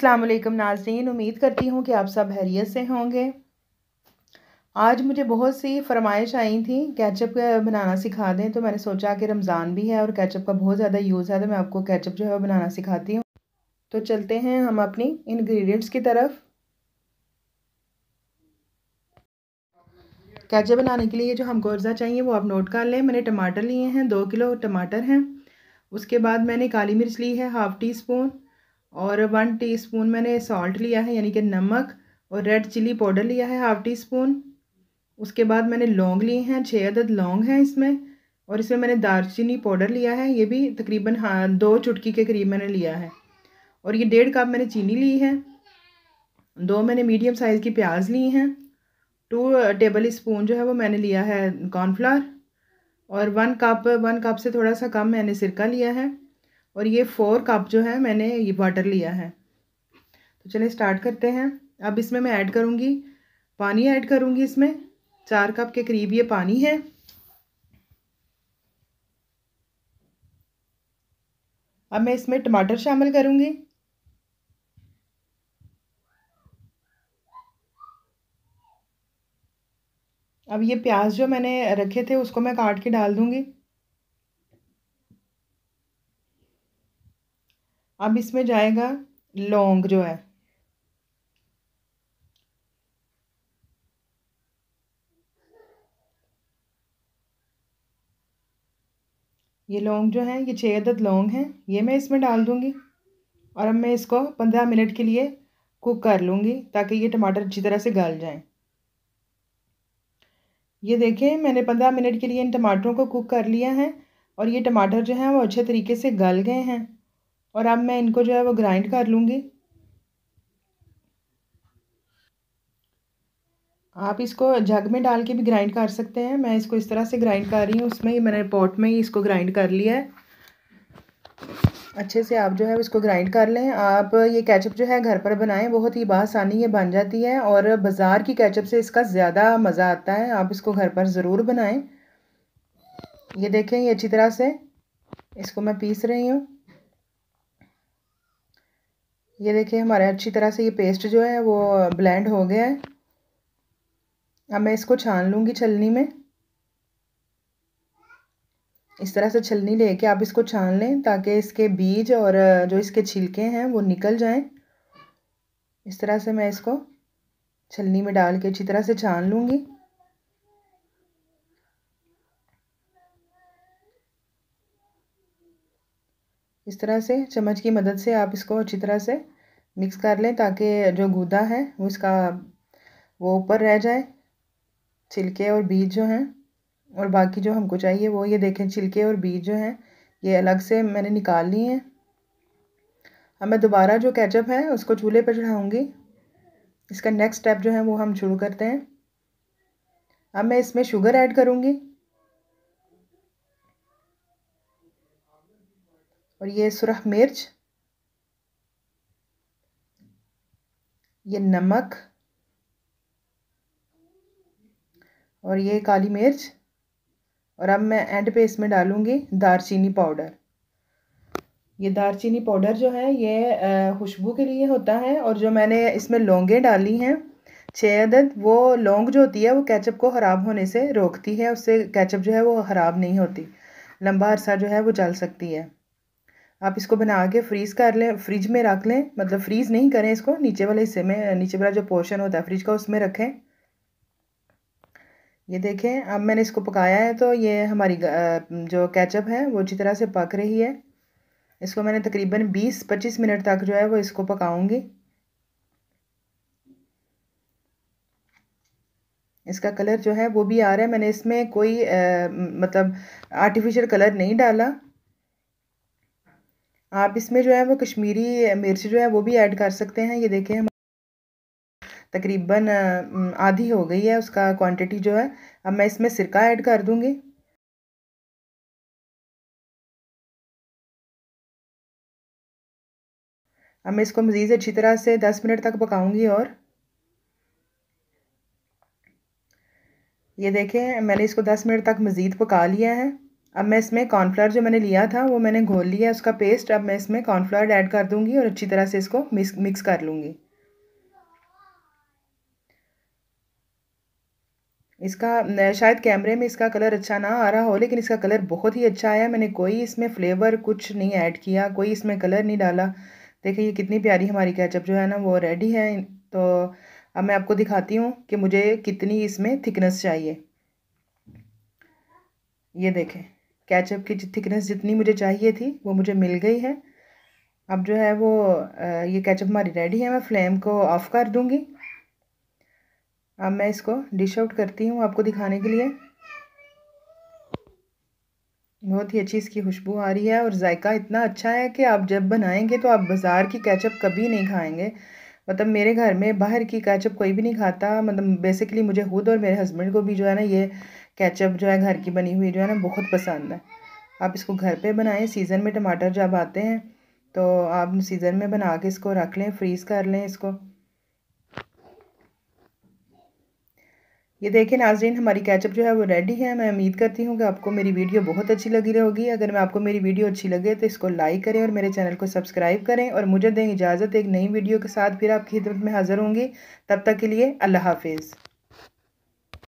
अस्सलाम वालेकुम नाजरीन उम्मीद करती हूँ कि आप सब हैरियत से होंगे आज मुझे बहुत सी फरमाइश आई थी कैचअप बनाना सिखा दें तो मैंने सोचा कि रमज़ान भी है और कैचअप का बहुत ज़्यादा यूज़ है तो मैं आपको कैचअप जो है बनाना सिखाती हूँ तो चलते हैं हम अपनी इन्ग्रीडियंट्स की तरफ कैचअप बनाने के लिए जो हमको गोरजा चाहिए वो आप नोट कर लें मैंने टमाटर लिए हैं दो किलो टमाटर हैं उसके बाद मैंने काली मिर्च ली है हाफ़ टी स्पून और वन टीस्पून मैंने सॉल्ट लिया है यानी कि नमक और रेड चिली पाउडर लिया है हाफ़ टी स्पून उसके बाद मैंने लौंग लिए हैं छः अदद लौंग हैं इसमें और इसमें मैंने दारचीनी पाउडर लिया है ये भी तकरीबन हाँ दो चुटकी के करीब मैंने लिया है और ये डेढ़ कप मैंने चीनी ली है दो मैंने मीडियम साइज़ की प्याज ली हैं टू टेबल स्पून जो है वो मैंने लिया है कॉर्नफ्लावर और वन कप वन कप से थोड़ा सा कम मैंने सिरका लिया है और ये फोर कप जो है मैंने ये वाटर लिया है तो चलिए स्टार्ट करते हैं अब इसमें मैं ऐड करूँगी पानी ऐड करूँगी इसमें चार कप के करीब ये पानी है अब मैं इसमें टमाटर शामिल करूँगी अब ये प्याज जो मैंने रखे थे उसको मैं काट के डाल दूँगी अब इसमें जाएगा लौंग जो है ये लौंग जो है ये छः अदद लौंग है ये मैं इसमें डाल दूँगी और अब मैं इसको पंद्रह मिनट के लिए कुक कर लूँगी ताकि ये टमाटर अच्छी तरह से गल जाएं ये देखें मैंने पंद्रह मिनट के लिए इन टमाटरों को कुक कर लिया है और ये टमाटर जो हैं वो अच्छे तरीके से गल गए हैं और अब मैं इनको जो है वो ग्राइंड कर लूँगी आप इसको जग में डाल के भी ग्राइंड कर सकते हैं मैं इसको इस तरह से ग्राइंड कर रही हूँ उसमें ही मैंने पॉट में ही इसको ग्राइंड कर लिया है अच्छे से आप जो है इसको ग्राइंड कर लें आप ये केचप जो है घर पर बनाएं बहुत ही बसानी ये बन जाती है और बाज़ार की केचप से इसका ज़्यादा मज़ा आता है आप इसको घर पर ज़रूर बनाएँ ये देखें ये अच्छी तरह से इसको मैं पीस रही हूँ ये देखिए हमारे अच्छी तरह से ये पेस्ट जो है वो ब्लेंड हो गया है अब मैं इसको छान लूँगी छलनी में इस तरह से छलनी लेके आप इसको छान लें ताकि इसके बीज और जो इसके छिलके हैं वो निकल जाएं इस तरह से मैं इसको छलनी में डाल के अच्छी तरह से छान लूँगी इस तरह से चम्मच की मदद से आप इसको अच्छी तरह से मिक्स कर लें ताकि जो गूदा है वो इसका वो ऊपर रह जाए छिलके और बीज जो हैं और बाकी जो हमको चाहिए वो ये देखें छिलके और बीज जो हैं ये अलग से मैंने निकाल लिए हैं अब मैं दोबारा जो कैचअप है उसको चूल्हे पर चढ़ाऊँगी इसका नेक्स्ट स्टेप जो है वो हम शुरू करते हैं अब मैं इसमें शुगर ऐड करूँगी और ये सुरख मिर्च ये नमक और ये काली मिर्च और अब मैं एंड पे इसमें डालूँगी दारचीनी पाउडर ये दारचीनी पाउडर जो है ये खुशबू के लिए होता है और जो मैंने इसमें लौंगे डाली हैं छः अदद वो लौंग जो होती है वो कैचअप को ख़राब होने से रोकती है उससे कैचअप जो है वो ख़राब नहीं होती लंबा अरसा जो है वो चल सकती है आप इसको बना के फ्रीज़ कर लें फ्रिज में रख लें मतलब फ्रीज़ नहीं करें इसको नीचे वाले हिस्से में नीचे वाला जो पोर्शन होता है फ्रिज का उसमें रखें ये देखें अब मैंने इसको पकाया है तो ये हमारी जो कैचअप है वो अच्छी तरह से पक रही है इसको मैंने तकरीबन 20-25 मिनट तक जो है वो इसको पकाऊंगी इसका कलर जो है वो भी आ रहा है मैंने इसमें कोई आ, मतलब आर्टिफिशियल कलर नहीं डाला आप इसमें जो है वो कश्मीरी मिर्च जो है वो भी ऐड कर सकते हैं ये देखें हम तकरीबन आधी हो गई है उसका क्वांटिटी जो है अब मैं इसमें सिरका ऐड कर दूँगी अब मैं इसको मज़ीद अच्छी तरह से दस मिनट तक पकाऊंगी और ये देखें मैंने इसको दस मिनट तक मज़ीद पका लिया है अब मैं इसमें कॉर्नफ्लावर जो मैंने लिया था वो मैंने घोल लिया उसका पेस्ट अब मैं इसमें कॉर्नफ्लावर ऐड कर दूंगी और अच्छी तरह से इसको मिक्स मिक्स कर लूँगी इसका शायद कैमरे में इसका कलर अच्छा ना आ रहा हो लेकिन इसका कलर बहुत ही अच्छा आया मैंने कोई इसमें फ्लेवर कुछ नहीं ऐड किया कोई इसमें कलर नहीं डाला देखिए ये कितनी प्यारी हमारी कैचअप जो है ना वो रेडी है तो अब मैं आपको दिखाती हूँ कि मुझे कितनी इसमें थिकनेस चाहिए ये देखें कैचअप की थिकनेस जितनी मुझे चाहिए थी वो मुझे मिल गई है अब जो है वो ये कैचअप हमारी रेडी है मैं फ्लेम को ऑफ़ कर दूँगी अब मैं इसको डिश आउट करती हूँ आपको दिखाने के लिए बहुत ही अच्छी इसकी खुशबू आ रही है और जायका इतना अच्छा है कि आप जब बनाएंगे तो आप बाज़ार की कैचअप कभी नहीं खाएंगे मतलब मेरे घर में बाहर की कैचअप कोई भी नहीं खाता मतलब बेसिकली मुझे खुद और मेरे हस्बैंड को भी जो है ना ये केचप जो है घर की बनी हुई जो है ना बहुत पसंद है आप इसको घर पे बनाएं सीज़न में टमाटर जब आते हैं तो आप सीज़न में बना के इसको रख लें फ्रीज़ कर लें इसको ये देखें नाजरीन हमारी कैचअप जो है वो रेडी है मैं उम्मीद करती हूँ कि आपको मेरी वीडियो बहुत अच्छी लगी रहेगी अगर मैं आपको मेरी वीडियो अच्छी लगे तो इसको लाइक करें और मेरे चैनल को सब्सक्राइब करें और मुझे दें इजाज़त एक नई वीडियो के साथ फिर आपकी खिदमत में हाज़िर होंगी तब तक के लिए अल्लाह हाफिज़